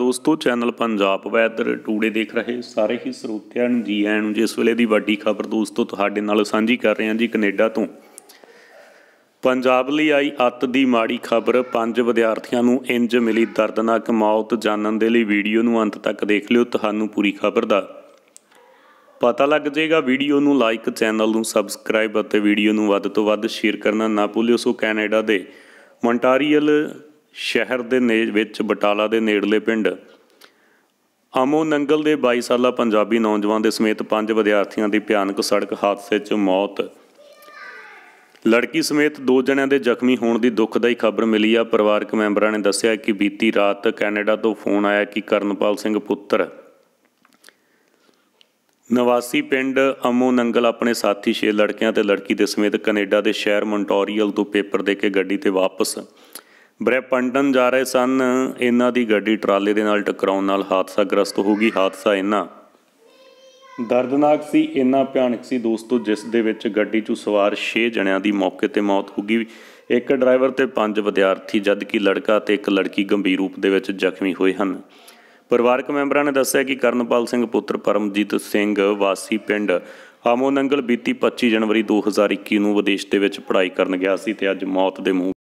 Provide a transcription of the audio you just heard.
ਦੋਸਤੋ channel Punjab weather today ਦੇਖ ਰਹੇ ਸਾਰੇ ਹੀ ਸਰੋਤਿਆਂ ਨੂੰ ਜੀ ਆਇਆਂ ਨੂੰ ਜਿਸ ਵੇਲੇ ਦੀ ਵੱਡੀ ਖਬਰ ਦੋਸਤੋ ਤੁਹਾਡੇ ਨਾਲ ਸਾਂਝੀ ਕਰ ਰਹੇ ਹਾਂ ਜੀ ਕੈਨੇਡਾ ਤੋਂ ਪੰਜਾਬ ਲਈ ਆਈ ਅੱਤ ਦੀ ਮਾੜੀ ਖਬਰ ਪੰਜ ਵਿਦਿਆਰਥੀਆਂ ਨੂੰ ਇੰਜ ਮਿਲੀ ਦਰਦਨਾਕ ਮੌਤ ਜਾਣਨ ਦੇ ਲਈ ਵੀਡੀਓ ਨੂੰ ਅੰਤ ਤੱਕ ਦੇਖ ਲਿਓ ਤੁਹਾਨੂੰ ਪੂਰੀ ਖਬਰ ਦਾ ਪਤਾ ਲੱਗ ਜਾਏਗਾ ਵੀਡੀਓ ਨੂੰ ਲਾਈਕ ਚੈਨਲ ਨੂੰ ਸਬਸਕ੍ਰਾਈਬ ਅਤੇ ਵੀਡੀਓ ਨੂੰ ਵੱਧ ਤੋਂ ਵੱਧ ਸ਼ੇਅਰ ਕਰਨਾ ਨਾ ਭੁੱਲਿਓ ਸੋ ਕੈਨੇਡਾ ਦੇ ਮੌਂਟਾਰੀਅਲ ਸ਼ਹਿਰ ਦੇ ਵਿੱਚ ਬਟਾਲਾ ਦੇ ਨੇੜਲੇ ਪਿੰਡ ਅਮੋ ਨੰਗਲ ਦੇ 22 ਸਾਲਾ ਪੰਜਾਬੀ ਨੌਜਵਾਨ ਦੇ ਸਮੇਤ ਪੰਜ ਵਿਦਿਆਰਥੀਆਂ ਦੀ ਭਿਆਨਕ ਸੜਕ ਹਾਦਸੇ 'ਚ ਮੌਤ ਲੜਕੀ ਸਮੇਤ ਦੋ ਜਣਿਆਂ ਦੇ ਜ਼ਖਮੀ ਹੋਣ ਦੀ ਦੁਖਦਾਈ ਖਬਰ ਮਿਲੀ ਆ ਪਰਿਵਾਰਕ ਮੈਂਬਰਾਂ ਨੇ ਦੱਸਿਆ ਕਿ ਬੀਤੀ ਰਾਤ ਕੈਨੇਡਾ ਤੋਂ ਫੋਨ ਆਇਆ ਕਿ ਕਰਨਪਾਲ ਸਿੰਘ ਪੁੱਤਰ ਨਿਵਾਸੀ ਪਿੰਡ ਅਮੋ ਨੰਗਲ ਆਪਣੇ ਸਾਥੀ 6 ਲੜਕਿਆਂ ਤੇ ਲੜਕੀ ਦੇ ਸਮੇਤ ਕੈਨੇਡਾ ਦੇ ਸ਼ਹਿਰ ਮੌਂਟੋਰੀਅਲ ਤੋਂ ਪੇਪਰ ਦੇ ਕੇ ਗੱਡੀ ਤੇ ਵਾਪਸ ਬ੍ਰੈਪੰਡਨ ਜਾ ਰਹੇ ਸਨ ਇਹਨਾਂ ਦੀ ਗੱਡੀ ਟਰਾਲੇ ਦੇ ਨਾਲ ਟਕਰਾਉਣ ਨਾਲ ਗ੍ਰਸਤ ਹੋ ਗਈ ਹਾਦਸਾ ਇਹਨਾਂ ਦਰਦਨਾਕ ਸੀ ਇਹਨਾਂ ਭਿਆਨਕ ਸੀ ਦੋਸਤੋ ਜਿਸ ਦੇ ਵਿੱਚ ਗੱਡੀ 'ਚ ਸਵਾਰ 6 ਜਣਿਆਂ ਦੀ ਮੌਕੇ ਤੇ ਮੌਤ ਹੋ ਗਈ ਇੱਕ ਡਰਾਈਵਰ ਤੇ 5 ਵਿਦਿਆਰਥੀ ਜਦਕਿ ਲੜਕਾ ਤੇ ਇੱਕ ਲੜਕੀ ਗੰਭੀਰ ਰੂਪ ਦੇ ਵਿੱਚ ਜ਼ਖਮੀ ਹੋਏ ਹਨ ਪਰਿਵਾਰਕ ਮੈਂਬਰਾਂ ਨੇ ਦੱਸਿਆ ਕਿ ਕਰਨਪਾਲ ਸਿੰਘ ਪੁੱਤਰ ਪਰਮਜੀਤ ਸਿੰਘ ਵਾਸੀ ਪਿੰਡ ਆਮੋਨੰਗਲ ਬੀਤੀ 25 ਜਨਵਰੀ 2021 ਨੂੰ ਵਿਦੇਸ਼ ਦੇ ਵਿੱਚ ਪੜ੍ਹਾਈ ਕਰਨ ਗਿਆ ਸੀ ਤੇ ਅੱਜ ਮੌਤ ਦੇ ਮੂੰਹ